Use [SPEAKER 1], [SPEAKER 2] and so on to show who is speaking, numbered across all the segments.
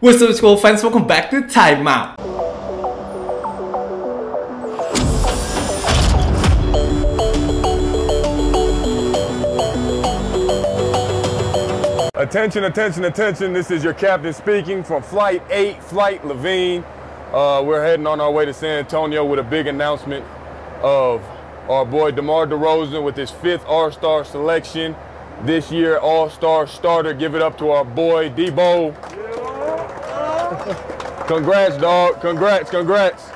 [SPEAKER 1] What's up school fans, welcome back to Time Out. Attention, attention, attention. This is your captain speaking from Flight 8, Flight Levine. Uh, we're heading on our way to San Antonio with a big announcement of our boy DeMar DeRozan with his fifth All-Star selection. This year, All-Star starter. Give it up to our boy, Debo. Yeah congrats, dog. Congrats, congrats.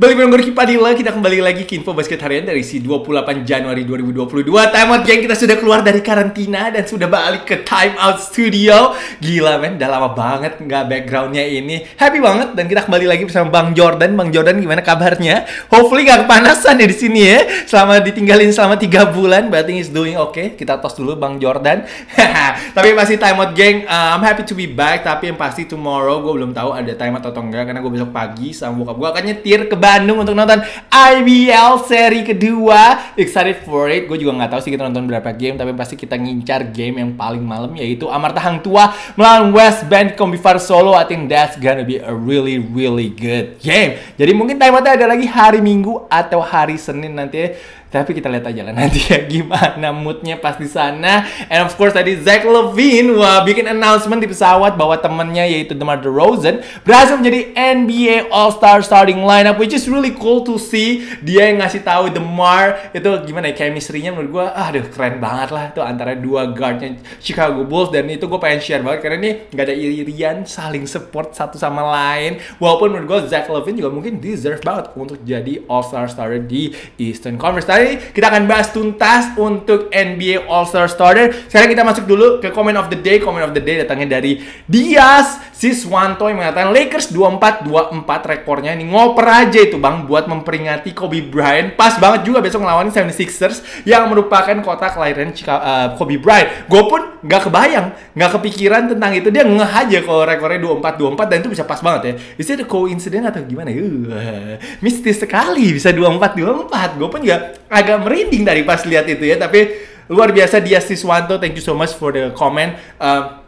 [SPEAKER 1] Balik bareng gue Padilla, kita kembali lagi ke Info Basket Harian dari si 28 Januari 2022 Time out geng, kita sudah keluar dari karantina dan sudah balik ke Time Out Studio Gila men, udah lama banget nggak backgroundnya ini Happy banget, dan kita kembali lagi bersama Bang Jordan Bang Jordan gimana kabarnya? Hopefully nggak kepanasan ya di sini ya Selama ditinggalin selama 3 bulan, berarti is doing okay Kita tos dulu Bang Jordan Tapi masih Time Out geng, uh, I'm happy to be back Tapi yang pasti tomorrow gue belum tahu ada time out atau enggak Karena gue besok pagi sama bokap gue akan nyetir ke bank. Bandung untuk nonton IBL seri kedua. Excited for it. Gue juga nggak tahu sih kita nonton berapa game, tapi pasti kita ngincar game yang paling malam yaitu Amarta Hang Tua melawan West Bend Combivar Solo. I think that's gonna be a really really good game. Jadi mungkin time ada lagi hari Minggu atau hari Senin nanti tapi kita lihat aja lah nanti ya gimana moodnya pas di sana. And of course tadi Zach Levine wah, bikin announcement di pesawat bahwa temennya yaitu DeMar DeRozan berhasil menjadi NBA All-Star starting lineup which is really cool to see. Dia yang ngasih tahu DeMar itu gimana ya chemistry-nya menurut ah aduh keren banget lah itu antara dua guardnya Chicago Bulls dan itu gue pengen share banget karena ini nggak ada irian saling support satu sama lain walaupun menurut gue Zach Levine juga mungkin deserve banget untuk jadi All-Star starter di Eastern Conference kali kita akan bahas tuntas untuk NBA All-Star Starter. Sekarang kita masuk dulu ke comment of the day. Comment of the day datangnya dari Dias Siswanto yang mengatakan Lakers 24-24 rekornya ini ngoper aja itu bang buat memperingati Kobe Bryant. Pas banget juga besok ngelawan 76ers yang merupakan kota kelahiran uh, Kobe Bryant. Gue pun nggak kebayang, nggak kepikiran tentang itu. Dia ngeh aja kalau rekornya 24-24 dan itu bisa pas banget ya. Is it a coincidence atau gimana? Uh, mistis sekali bisa 24-24. Gue pun gak agak merinding dari pas lihat itu ya tapi luar biasa Dia Siswanto thank you so much for the comment uh,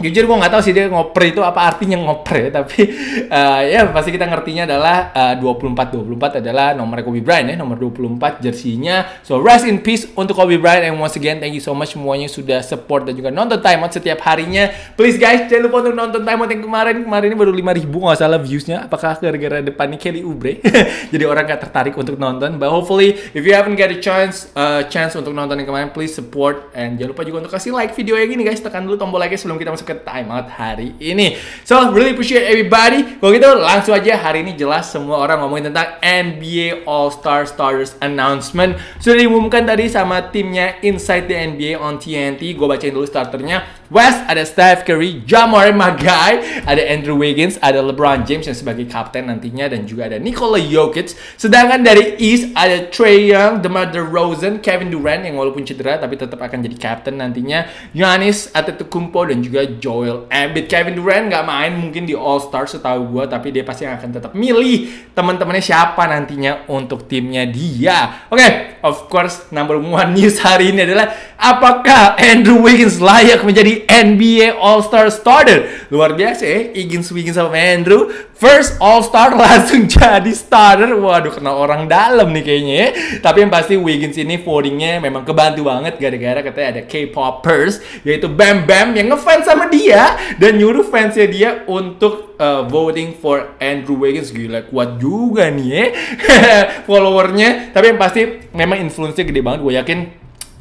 [SPEAKER 1] jujur gue nggak tahu sih dia ngoper itu apa artinya ngoper ya tapi uh, ya pasti kita ngertinya adalah uh, 24 24 adalah nomor Kobe Bryant ya nomor 24 jersinya so rest in peace untuk Kobe Bryant and once again thank you so much semuanya sudah support dan juga nonton timeout setiap harinya please guys jangan lupa untuk nonton timeout yang kemarin kemarin ini baru 5 ribu nggak salah viewsnya apakah gara-gara depannya Kelly Ubre jadi orang gak tertarik untuk nonton but hopefully if you haven't get a chance uh, chance untuk nonton yang kemarin please support and jangan lupa juga untuk kasih like video yang ini guys tekan dulu tombol like sebelum kita masuk ke timeout hari ini. So, really appreciate everybody. Kalau gitu, langsung aja hari ini jelas semua orang ngomongin tentang NBA All-Star Starters Announcement. Sudah diumumkan tadi sama timnya Inside the NBA on TNT. Gue bacain dulu starternya. West, ada Steph Curry, Jamal Magai, ada Andrew Wiggins, ada LeBron James yang sebagai kapten nantinya dan juga ada Nikola Jokic. Sedangkan dari East ada Trey Young, DeMar DeRozan, Kevin Durant yang walaupun cedera tapi tetap akan jadi kapten nantinya, Giannis Antetokounmpo dan juga Joel Embiid. Kevin Durant nggak main mungkin di All Star setahu gue tapi dia pasti akan tetap milih teman-temannya siapa nantinya untuk timnya dia. Oke, okay, of course number one news hari ini adalah apakah Andrew Wiggins layak menjadi NBA All-Star starter. Luar biasa ya, Higgins-Wiggins sama Andrew. First All-Star langsung jadi starter. Waduh, kena orang dalam nih kayaknya ya. Tapi yang pasti Wiggins ini votingnya memang kebantu banget gara-gara katanya ada K-popers, yaitu Bam Bam yang ngefans sama dia dan nyuruh fansnya dia untuk uh, voting for Andrew Wiggins. Gila, kuat juga nih ya followernya. Tapi yang pasti memang influence-nya gede banget. Gue yakin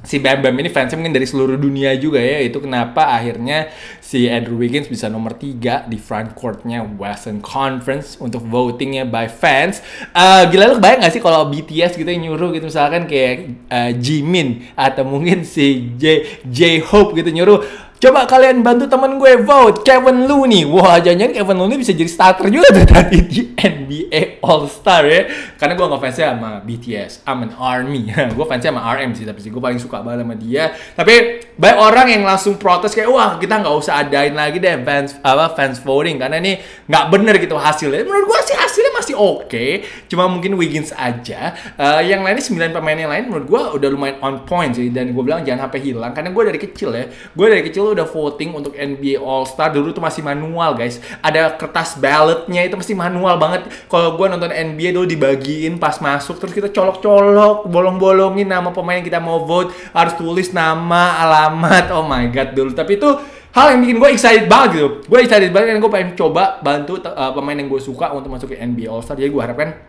[SPEAKER 1] si Bam Bam ini fansnya mungkin dari seluruh dunia juga ya itu kenapa akhirnya si Andrew Wiggins bisa nomor 3 di front courtnya Western Conference untuk votingnya by fans uh, gila lu kebayang gak sih kalau BTS gitu yang nyuruh gitu misalkan kayak uh, Jimin atau mungkin si J J Hope gitu nyuruh Coba kalian bantu temen gue vote Kevin Looney. Wah, jangan-jangan Kevin Looney bisa jadi starter juga tuh tadi di NBA All Star ya. Karena gue fansnya sama BTS, I'm an army. gue fansnya sama RM sih, tapi sih gue paling suka banget sama dia. Tapi banyak orang yang langsung protes kayak, wah kita nggak usah adain lagi deh fans apa fans voting karena ini nggak bener gitu hasilnya. Menurut gue sih hasilnya masih oke, okay. cuma mungkin Wiggins aja. Uh, yang lainnya 9 pemain yang lain menurut gue udah lumayan on point sih. Dan gue bilang jangan sampai hilang karena gue dari kecil ya, gue dari kecil lu udah voting untuk NBA All Star dulu tuh masih manual guys. Ada kertas ballotnya itu masih manual banget. Kalau gue nonton NBA dulu dibagiin pas masuk terus kita colok-colok, bolong-bolongin nama pemain yang kita mau vote, harus tulis nama, alamat. Oh my god dulu. Tapi itu hal yang bikin gue excited banget gitu. Gue excited banget dan gue pengen coba bantu uh, pemain yang gue suka untuk masuk ke NBA All Star. Jadi gue harapkan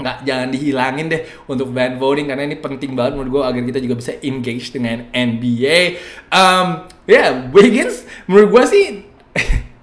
[SPEAKER 1] nggak jangan dihilangin deh untuk band voting karena ini penting banget menurut gue agar kita juga bisa engage dengan NBA. Um, ya yeah, Wiggins menurut gue sih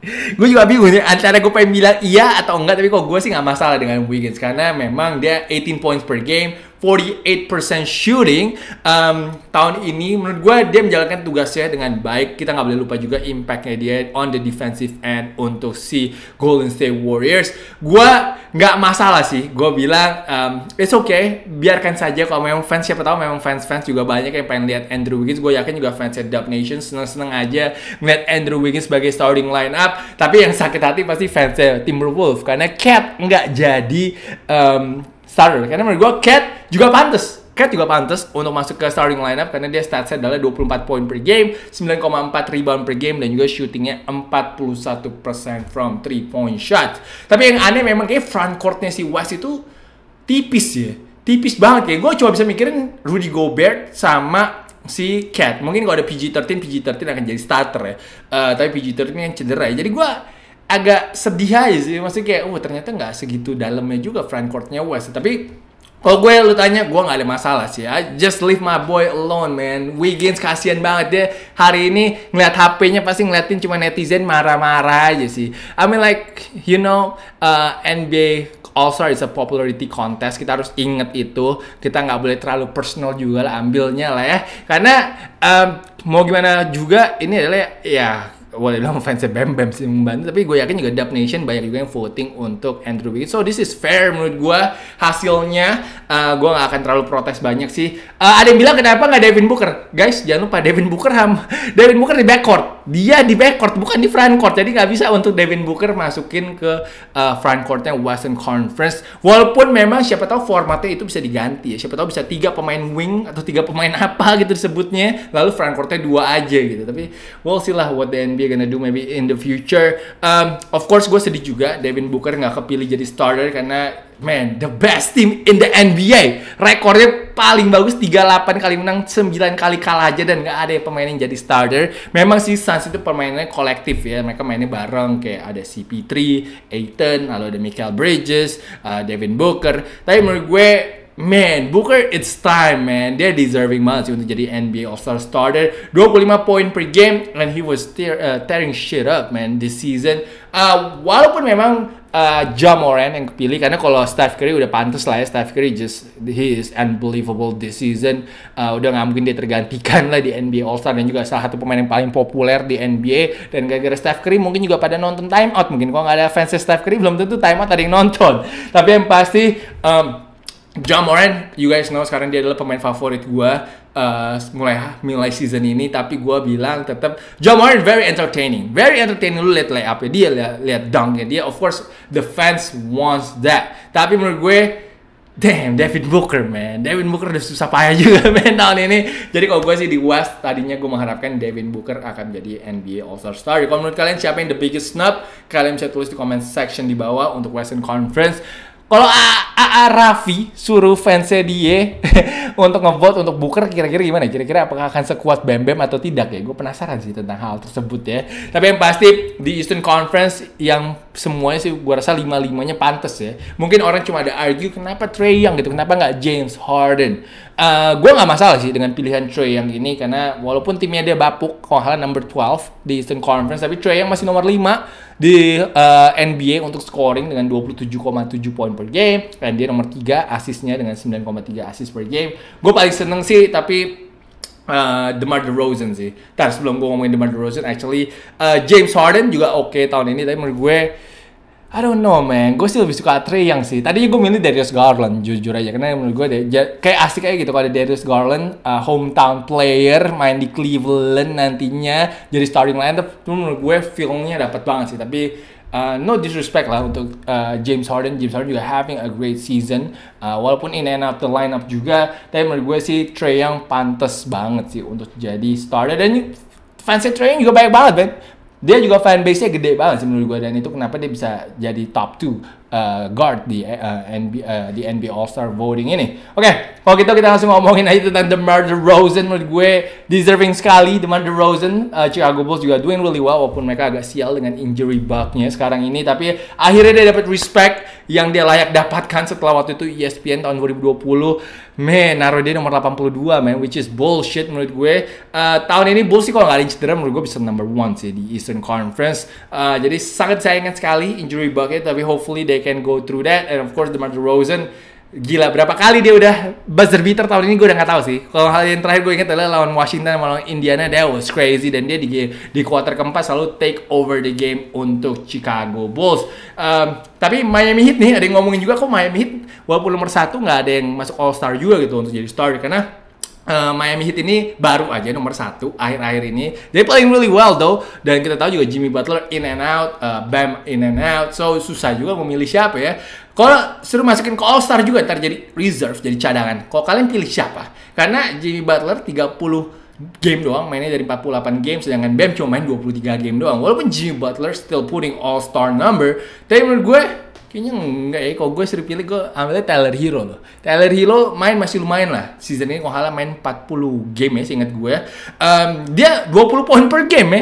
[SPEAKER 1] gue juga bingung nih antara gue pengen bilang iya atau enggak tapi kok gue sih nggak masalah dengan Wiggins karena memang dia 18 points per game 48% shooting um, tahun ini menurut gue dia menjalankan tugasnya dengan baik kita nggak boleh lupa juga impactnya dia on the defensive end untuk si Golden State Warriors gue nggak masalah sih gue bilang um, it's okay biarkan saja kalau memang fans siapa tahu memang fans fans juga banyak yang pengen lihat Andrew Wiggins gue yakin juga fans Dub Nation seneng seneng aja ngeliat Andrew Wiggins sebagai starting lineup tapi yang sakit hati pasti fansnya Timberwolves karena Cat nggak jadi um, starter. Karena menurut gue Cat juga pantas. Cat juga pantas untuk masuk ke starting lineup karena dia set adalah 24 poin per game, 9,4 rebound per game dan juga shootingnya 41% from 3 point shot. Tapi yang aneh memang kayak front courtnya si West itu tipis ya. Tipis banget ya. Gue cuma bisa mikirin Rudy Gobert sama si Cat. Mungkin kalau ada PG-13, PG-13 akan jadi starter ya. Uh, tapi PG-13 yang cedera ya. Jadi gue agak sedih aja sih masih kayak oh ternyata nggak segitu dalamnya juga Courtnya West tapi kalau gue lu tanya gue nggak ada masalah sih I ya. just leave my boy alone man Wiggins kasihan banget dia hari ini ngeliat HP-nya pasti ngeliatin cuma netizen marah-marah aja sih I mean like you know uh, NBA All Star is a popularity contest kita harus inget itu kita nggak boleh terlalu personal juga lah ambilnya lah ya karena um, mau gimana juga ini adalah ya boleh bilang fansnya Bam Bam sih membantu tapi gue yakin juga Dub Nation banyak juga yang voting untuk Andrew Wiggins so this is fair menurut gue hasilnya uh, gue gak akan terlalu protes banyak sih uh, ada yang bilang kenapa gak Devin Booker guys jangan lupa Devin Booker ham Devin Booker di backcourt dia di backcourt bukan di frontcourt jadi gak bisa untuk Devin Booker masukin ke uh, eh, frontcourtnya Western Conference walaupun memang siapa tahu formatnya itu bisa diganti ya siapa tahu bisa tiga pemain wing atau tiga pemain apa gitu disebutnya lalu frontcourtnya dua aja gitu tapi we'll see lah what the NBA they're gonna do maybe in the future. Um, of course gue sedih juga Devin Booker nggak kepilih jadi starter karena man the best team in the NBA. Rekornya paling bagus 38 kali menang, 9 kali kalah aja dan nggak ada yang pemain yang jadi starter. Memang sih Suns itu permainannya kolektif ya. Mereka mainnya bareng kayak ada CP3, Aiton, lalu ada Michael Bridges, uh, Devin Booker. Tapi menurut gue Man, Booker, it's time, man. Dia deserving banget sih untuk jadi NBA All-Star starter. 25 poin per game, and he was tear, uh, tearing shit up, man, this season. Uh, walaupun memang uh, Jamoran yang kepilih, karena kalau Steph Curry udah pantas lah ya. Steph Curry just, he is unbelievable this season. Uh, udah nggak mungkin dia tergantikan lah di NBA All-Star. Dan juga salah satu pemain yang paling populer di NBA. Dan gara-gara Steph Curry mungkin juga pada nonton timeout. Mungkin kalau nggak ada fans Steph Curry, belum tentu timeout ada yang nonton. Tapi yang pasti... Um, John Moran, you guys know sekarang dia adalah pemain favorit gue uh, mulai mulai season ini. Tapi gue bilang tetap John Moran very entertaining, very entertaining. Lu lihat layup ya dia, lihat lihat dunknya dia. Of course the fans wants that. Tapi menurut gue Damn, David Booker, man. David Booker udah susah payah juga, man, tahun ini. Jadi kalau gue sih di West, tadinya gue mengharapkan David Booker akan jadi NBA All-Star Star. Kalau menurut kalian siapa yang the biggest snub, kalian bisa tulis di comment section di bawah untuk Western Conference. Kalau AA Raffi suruh fansnya dia untuk ngevote untuk Booker kira-kira gimana? Ya? Kira-kira apakah akan sekuat Bam Bam atau tidak ya? Gue penasaran sih tentang hal tersebut ya. Tapi yang pasti di Eastern Conference yang semuanya sih gue rasa lima-limanya pantas ya. Mungkin orang cuma ada argue kenapa Trey Young gitu, kenapa nggak James Harden? Uh, eh, gue nggak masalah sih dengan pilihan Trey Young ini karena walaupun timnya dia bapuk, kalau number 12 di Eastern Conference, tapi Trey Young masih nomor 5 di uh, eh, NBA untuk scoring dengan 27,7 poin per game dan dia nomor 3 asisnya dengan 9,3 asis per game gue paling seneng sih tapi Uh, DeMar DeRozan sih. Tapi sebelum gue ngomongin DeMar DeRozan, actually uh, James Harden juga oke okay tahun ini, tapi menurut gue I don't know man, gue sih lebih suka Trey yang sih. Tadi gue milih Darius Garland, jujur aja. Karena menurut gue deh, kayak asik aja gitu kalau ada Darius Garland, uh, hometown player, main di Cleveland nantinya, jadi starting line up. menurut gue filmnya dapat banget sih. Tapi uh, no disrespect lah untuk uh, James Harden. James Harden juga having a great season. Uh, walaupun in and out the lineup juga, tapi menurut gue sih Trey yang pantas banget sih untuk jadi starter. Dan fansnya Trey juga banyak banget, Ben dia juga fanbase-nya gede banget sih menurut gue dan itu kenapa dia bisa jadi top 2 uh, guard di uh, NBA uh, di NBA All Star voting ini. Oke, okay, kalau gitu kita langsung ngomongin aja tentang DeMar DeRozan menurut gue deserving sekali DeMar DeRozan. Uh, Chicago Bulls juga doing really well walaupun mereka agak sial dengan injury bugnya sekarang ini tapi akhirnya dia dapat respect yang dia layak dapatkan setelah waktu itu ESPN tahun 2020 man, naruh dia nomor 82 men which is bullshit menurut gue uh, tahun ini Bulls sih kalau nggak ada cedera menurut gue bisa number one sih di Eastern Conference uh, jadi sangat sayangkan sekali injury bugnya tapi hopefully they they can go through that. And of course, DeMar DeRozan gila berapa kali dia udah buzzer beater tahun ini gue udah nggak tahu sih kalau hal yang terakhir gue inget adalah lawan Washington lawan Indiana that was crazy dan dia di game, di quarter keempat selalu take over the game untuk Chicago Bulls um, tapi Miami Heat nih ada yang ngomongin juga kok Miami Heat walaupun nomor satu nggak ada yang masuk All Star juga gitu untuk jadi star karena uh, Miami Heat ini baru aja nomor satu akhir-akhir ini. They playing really well though. Dan kita tahu juga Jimmy Butler in and out, uh, Bam in and out. So susah juga memilih siapa ya. Kalau suruh masukin ke All Star juga ntar jadi reserve, jadi cadangan. Kalau kalian pilih siapa? Karena Jimmy Butler 30 game doang mainnya dari 48 game sedangkan Bam cuma main 23 game doang walaupun Jimmy Butler still putting all star number tapi menurut gue kayaknya enggak ya kalau gue suruh pilih gue ambilnya Tyler Hero loh Tyler Hero main masih lumayan lah season ini kalau main 40 game ya seingat gue um, dia 20 poin per game ya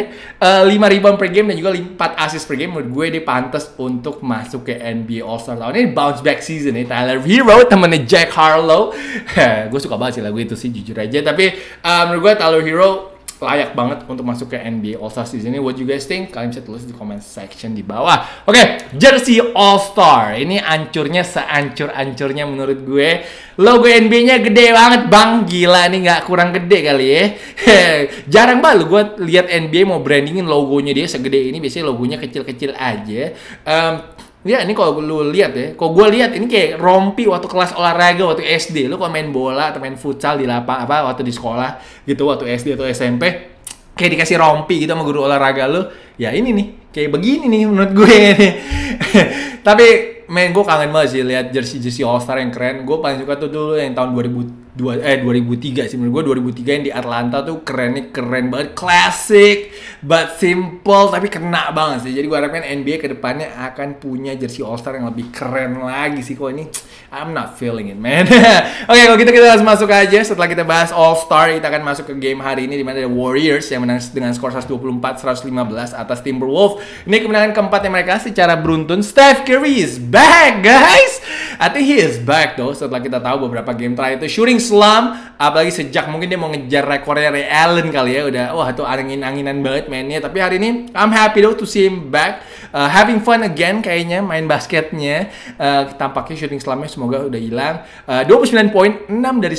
[SPEAKER 1] uh, eh, 5 rebound per game dan juga 4 assist per game menurut gue dia pantas untuk masuk ke NBA All Star tahun ini bounce back season ya Tyler Hero temennya Jack Harlow gue suka banget sih lagu itu sih jujur aja tapi um, menurut gue Tyler Hero layak banget untuk masuk ke NBA All Star season ini. What you guys think? Kalian bisa tulis di comment section di bawah. Oke, okay, jersey All Star. Ini ancurnya seancur-ancurnya menurut gue. Logo NBA-nya gede banget, Bang. Gila nih nggak kurang gede kali ya. Jarang banget gue lihat NBA mau brandingin logonya dia segede ini. Biasanya logonya kecil-kecil aja. Um, Ya ini kalau lu lihat ya, kalau gue lihat ini kayak rompi waktu kelas olahraga waktu SD. Lu kalau main bola atau main futsal di lapang apa waktu di sekolah gitu waktu SD atau SMP kayak dikasih rompi gitu sama guru olahraga lu. Ya ini nih, kayak begini nih menurut gue. Tapi main gue kangen banget sih lihat jersey jersey All Star yang keren. Gue paling suka tuh dulu yang tahun 2000 dua eh 2003 sih menurut gue 2003 yang di Atlanta tuh keren nih keren banget classic but simple tapi kena banget sih jadi gue harapin NBA kedepannya akan punya jersey All Star yang lebih keren lagi sih kok ini I'm not feeling it man oke okay, kalau kita gitu kita langsung masuk aja setelah kita bahas All Star kita akan masuk ke game hari ini dimana ada Warriors yang menang dengan skor 124 115 atas Timberwolves ini kemenangan keempatnya mereka secara beruntun Steph Curry is back guys I think he is back though setelah kita tahu beberapa game terakhir itu shooting Islam apalagi sejak mungkin dia mau ngejar rekornya Ray Allen kali ya udah wah itu angin-anginan banget mainnya tapi hari ini I'm happy though to see him back uh, having fun again kayaknya main basketnya uh, tampaknya shooting slamnya semoga udah hilang uh, 29 poin 6 dari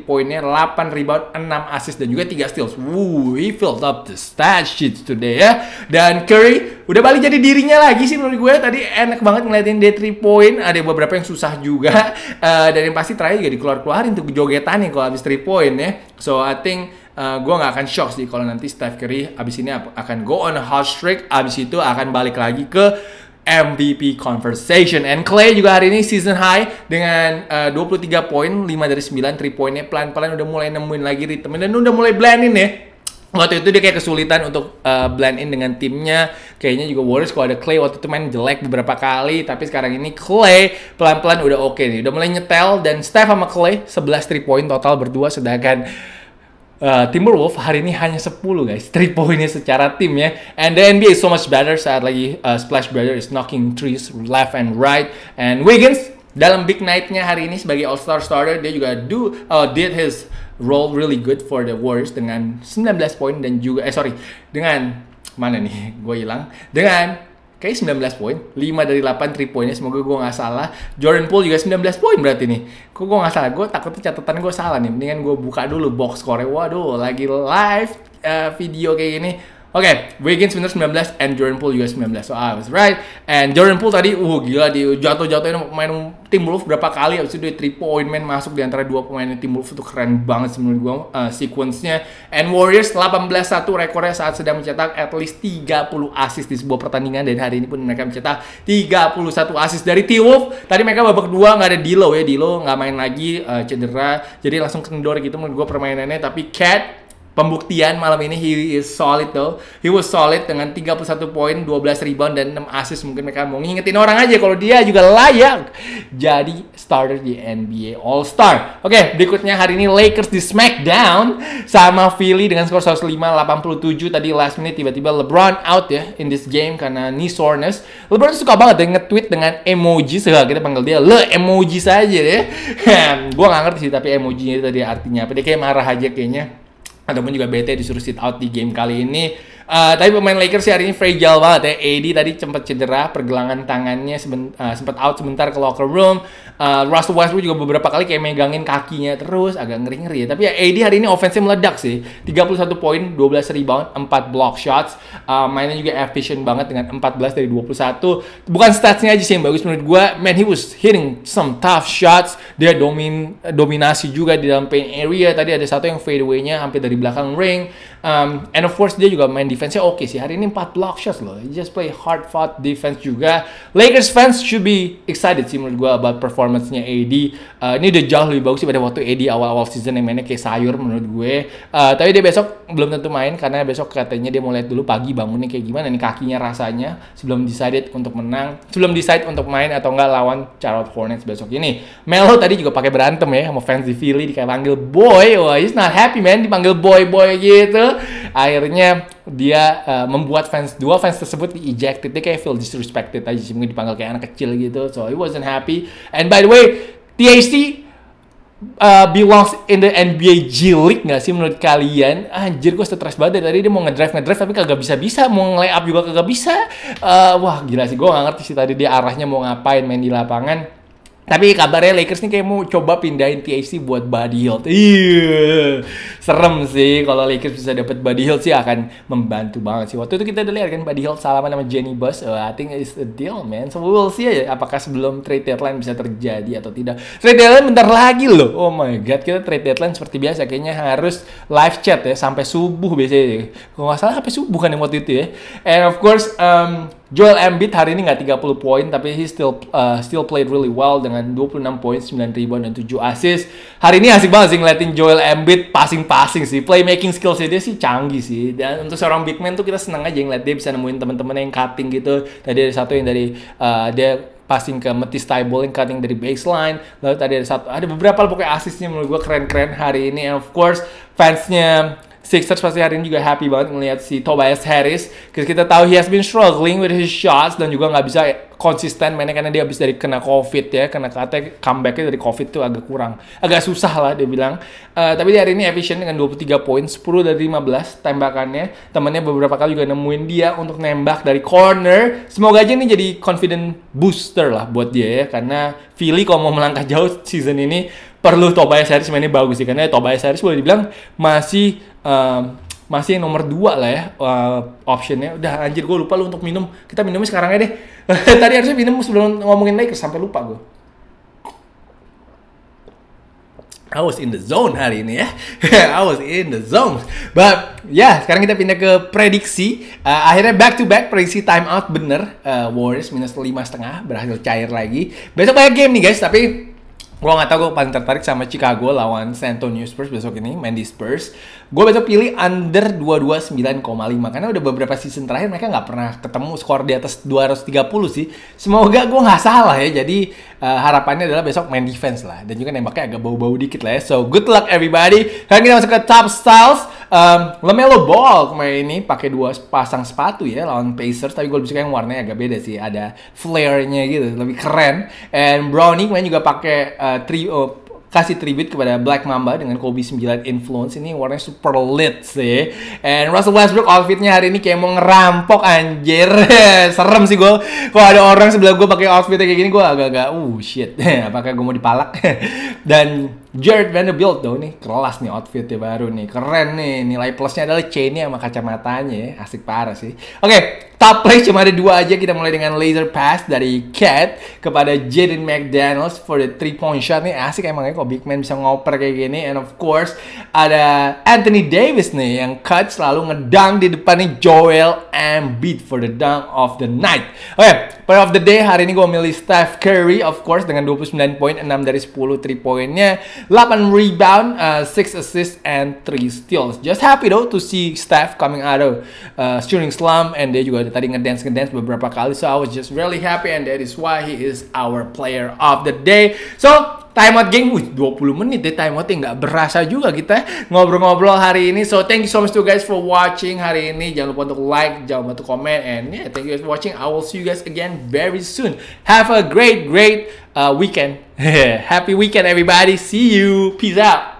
[SPEAKER 1] 10 3 poinnya 8 rebound 6 assist dan juga 3 steals woo he filled up the stat sheets today ya dan Curry udah balik jadi dirinya lagi sih menurut gue tadi enak banget ngeliatin dia 3 point ada beberapa yang susah juga uh, dan yang pasti terakhir juga dikeluar-keluarin tuh jogging jogetan nih kalau habis 3 point ya. So I think uh, gue gak akan shock sih kalau nanti Steph Curry abis ini akan go on a hot streak, abis itu akan balik lagi ke MVP conversation. And Clay juga hari ini season high dengan uh, 23 poin, 5 dari 9 3 poinnya pelan-pelan udah mulai nemuin lagi ritme dan udah mulai blending ya waktu itu dia kayak kesulitan untuk uh, blend in dengan timnya kayaknya juga Warriors kalau ada Clay waktu itu main jelek beberapa kali tapi sekarang ini Clay pelan-pelan udah oke okay nih udah mulai nyetel dan Steph sama Clay 11 3 point total berdua sedangkan Uh, eh, Wolf hari ini hanya 10 guys 3 poinnya secara tim ya and the NBA is so much better saat lagi uh, Splash Brother is knocking trees left and right and Wiggins dalam big night-nya hari ini sebagai all-star starter dia juga do uh, did his role really good for the Warriors dengan 19 poin dan juga eh sorry dengan mana nih gue hilang dengan kayak 19 poin 5 dari 8 3 poinnya semoga gue nggak salah Jordan Poole juga 19 poin berarti nih kok gue nggak salah gue takutnya catatan gue salah nih mendingan gue buka dulu box score waduh lagi live uh, video kayak gini Oke, okay, Wiggins winner 19 and Jordan Poole juga 19. So I was right. And Jordan Poole tadi uh gila di jatuh-jatuhin main tim Wolf berapa kali habis itu dia 3 point man masuk di antara dua pemain tim Wolf itu keren banget menurut gua uh, sequence-nya. And Warriors 18-1 rekornya saat sedang mencetak at least 30 assist di sebuah pertandingan dan hari ini pun mereka mencetak 31 assist dari T-Wolf. Tadi mereka babak dua nggak ada Dilo ya, Dilo nggak main lagi uh, cedera. Jadi langsung kendor gitu menurut gue permainannya tapi Cat pembuktian malam ini he is solid though. He was solid dengan 31 poin, 12 rebound dan 6 assist. Mungkin mereka mau ngingetin orang aja kalau dia juga layak jadi starter di NBA All Star. Oke, okay, berikutnya hari ini Lakers di SmackDown sama Philly dengan skor 105 87 tadi last minute tiba-tiba LeBron out ya in this game karena knee soreness. LeBron suka banget ya tweet dengan emoji segala kita panggil dia le emoji saja deh. gua nggak ngerti sih tapi emojinya tadi artinya apa dia kayak marah aja kayaknya ataupun juga BT disuruh sit out di game kali ini Uh, tapi pemain Lakers sih hari ini fragile banget ya. AD tadi sempat cedera, pergelangan tangannya uh, sempat out sebentar ke locker room. Uh, Russell Westbrook juga beberapa kali kayak megangin kakinya terus, agak ngeri-ngeri ya. Tapi ya AD hari ini offense meledak sih. 31 poin, 12 rebound, 4 block shots. Uh, mainnya juga efficient banget dengan 14 dari 21. Bukan statsnya aja sih yang bagus menurut gue. Man, he was hitting some tough shots. Dia domin dominasi juga di dalam paint area. Tadi ada satu yang fadeaway-nya hampir dari belakang ring. Um, and of course dia juga main defense-nya oke okay sih. Hari ini 4 block shots loh. He just play hard fought defense juga. Lakers fans should be excited sih menurut gue about performance-nya AD. Uh, ini udah jauh lebih bagus sih pada waktu AD awal-awal season yang mainnya kayak sayur menurut gue. Uh, tapi dia besok belum tentu main karena besok katanya dia mau lihat dulu pagi bangunnya kayak gimana nih kakinya rasanya sebelum decided untuk menang, sebelum decide untuk main atau enggak lawan Charlotte Hornets besok ini. Melo tadi juga pakai berantem ya sama fans di Philly panggil boy. Wah, he's not happy man dipanggil boy boy gitu akhirnya dia uh, membuat fans dua fans tersebut di ejected dia kayak feel disrespected aja sih mungkin dipanggil kayak anak kecil gitu so he wasn't happy and by the way THT uh, eh, belongs in the NBA G League nggak sih menurut kalian? Anjir gue stres banget tadi dia mau ngedrive ngedrive tapi kagak bisa bisa, mau nge up juga kagak bisa. Uh, wah gila sih gue gak ngerti sih tadi dia arahnya mau ngapain main di lapangan tapi kabarnya Lakers nih kayak mau coba pindahin THC buat Buddy Hield. Iya. Serem sih kalau Lakers bisa dapat Buddy Hield sih akan membantu banget sih. Waktu itu kita udah lihat kan body Hield salaman sama Jenny Bus. Oh, I think it's a deal man. So we will see ya. apakah sebelum trade deadline bisa terjadi atau tidak. Trade deadline bentar lagi loh. Oh my god, kita trade deadline seperti biasa kayaknya harus live chat ya sampai subuh biasanya. Kalau nggak salah sampai subuh kan yang waktu itu ya. And of course um, Joel Embiid hari ini nggak 30 poin tapi he still uh, still played really well dengan 26 poin, 9 rebound dan 7 assist. Hari ini asik banget sih ngeliatin Joel Embiid passing-passing sih. Playmaking skills dia sih canggih sih. Dan untuk seorang big man tuh kita seneng aja ngeliat dia bisa nemuin temen-temennya yang cutting gitu. Tadi ada satu yang dari uh, dia passing ke Metis Tybal yang cutting dari baseline. Lalu tadi ada satu, ada beberapa pokoknya asisnya menurut gue keren-keren hari ini. And of course fansnya Sixers pasti hari ini juga happy banget melihat si Tobias Harris. Karena Kita tahu he has been struggling with his shots dan juga nggak bisa konsisten mainnya karena dia habis dari kena covid ya karena katanya comebacknya dari covid tuh agak kurang agak susah lah dia bilang uh, tapi di hari ini efisien dengan 23 poin 10 dari 15 tembakannya temannya beberapa kali juga nemuin dia untuk nembak dari corner semoga aja ini jadi confident booster lah buat dia ya karena Philly kalau mau melangkah jauh season ini perlu Tobias Harris mainnya bagus sih karena Tobias Harris boleh dibilang masih um, masih nomor dua lah ya uh, optionnya udah anjir gue lupa lu untuk minum kita minumnya sekarang aja deh tadi harusnya minum sebelum ngomongin Lakers sampai lupa gue I was in the zone hari ini ya. I was in the zone. But ya, yeah, sekarang kita pindah ke prediksi. Uh, akhirnya back to back prediksi time out bener. Uh, Warriors minus lima setengah berhasil cair lagi. Besok banyak game nih guys, tapi Gue gak tau gue paling tertarik sama Chicago lawan San Antonio Spurs besok ini, main Spurs. Gue besok pilih under 229,5 karena udah beberapa season terakhir mereka gak pernah ketemu skor di atas 230 sih. Semoga gue gak salah ya. Jadi uh, harapannya adalah besok main defense lah dan juga nembaknya agak bau-bau dikit lah ya. So good luck everybody. Sekarang kita masuk ke top styles um, Lamelo Ball kemarin ini pakai dua pasang sepatu ya lawan Pacers tapi gue lebih suka yang warnanya agak beda sih ada flare-nya gitu lebih keren and Brownie kemarin juga pakai uh, eh, tri oh, kasih tribute kepada Black Mamba dengan Kobe 9 Influence ini warnanya super lit sih and Russell Westbrook outfitnya hari ini kayak mau ngerampok anjir serem sih gue kok ada orang sebelah gue pakai outfitnya kayak gini gue agak-agak uh shit apakah gue mau dipalak dan Jared Vanderbilt tuh nih kelas nih outfitnya baru nih keren nih nilai plusnya adalah chainnya sama kacamatanya ya. asik parah sih oke okay, top play cuma ada dua aja kita mulai dengan laser pass dari Cat kepada Jaden McDaniels for the three point shot nih asik emangnya kok big man bisa ngoper kayak gini and of course ada Anthony Davis nih yang cut selalu ngedang di depannya Joel Embiid for the dunk of the night oke okay, player of the day hari ini gue milih Steph Curry of course dengan 29 poin 6 dari 10 three pointnya 11 rebound, uh, 6 assists, and 3 steals. Just happy though to see Steph coming out of uh, shooting slum and dia juga tadi ngedance ngedance beberapa kali. So I was just really happy, and that is why he is our player of the day. So time out geng. wih 20 menit deh ya, time out nggak berasa juga kita ya. ngobrol-ngobrol hari ini. So thank you so much to guys for watching hari ini. Jangan lupa untuk like, jangan lupa untuk comment and yeah, thank you guys for watching. I will see you guys again very soon. Have a great great uh, weekend. Happy weekend everybody. See you. Peace out.